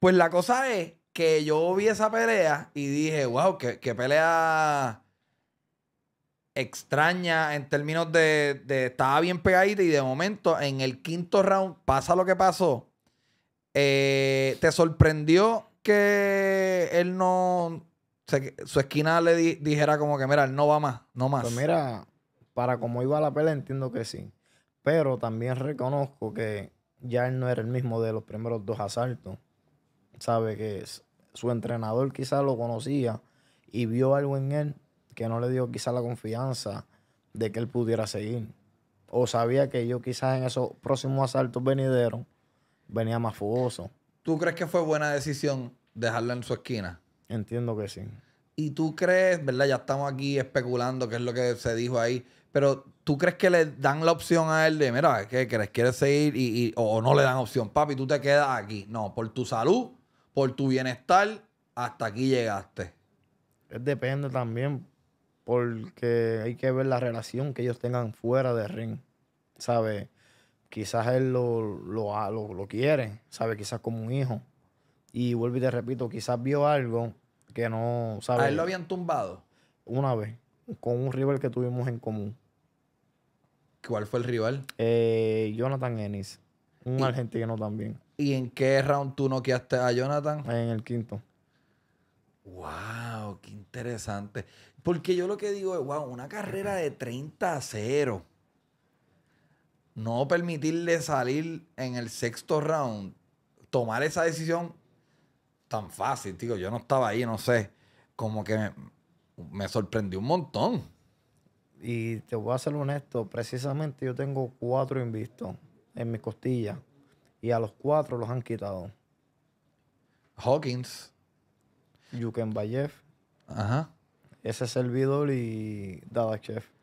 Pues la cosa es que yo vi esa pelea y dije, wow, qué, pelea extraña en términos de, estaba bien pegadita y de momento en el quinto round pasa lo que pasó. Eh, ¿Te sorprendió que él no, su esquina le dijera como que, mira, él no va más, no más? Pues mira, para cómo iba la pelea entiendo que sí, pero también reconozco que ya él no era el mismo de los primeros dos asaltos sabe que su entrenador quizás lo conocía y vio algo en él que no le dio quizás la confianza de que él pudiera seguir. O sabía que yo quizás en esos próximos asaltos venideros venía más fugoso. ¿Tú crees que fue buena decisión dejarlo en su esquina? Entiendo que sí. ¿Y tú crees, verdad? Ya estamos aquí especulando qué es lo que se dijo ahí, pero ¿tú crees que le dan la opción a él de, mira, ¿qué crees? ¿Quieres seguir? Y, o no le dan opción, papi, tú te quedas aquí. No, por tu salud por tu bienestar, hasta aquí llegaste. Es depende también, porque hay que ver la relación que ellos tengan fuera de ring, sabe Quizás él lo, lo, quiere, sabe Quizás como un hijo. Y vuelvo y te repito, quizás vio algo que no, sabe ¿A él lo habían tumbado? Una vez, con un rival que tuvimos en común. ¿Cuál fue el rival? Eh, Jonathan Ennis. Un argentino también. ¿Y en qué round tú noqueaste a Jonathan? En el quinto. ¡Wow! ¡Qué interesante! Porque yo lo que digo es, wow, una carrera de 30 a 0. No permitirle salir en el sexto round, tomar esa decisión tan fácil, digo, yo no estaba ahí, no sé. Como que me, me sorprendió un montón. Y te voy a ser honesto, precisamente yo tengo cuatro invistos en mi costilla, Y a los cuatro los han quitado. Hawkins. Yuken Bayev. Ajá. Ese servidor y Chef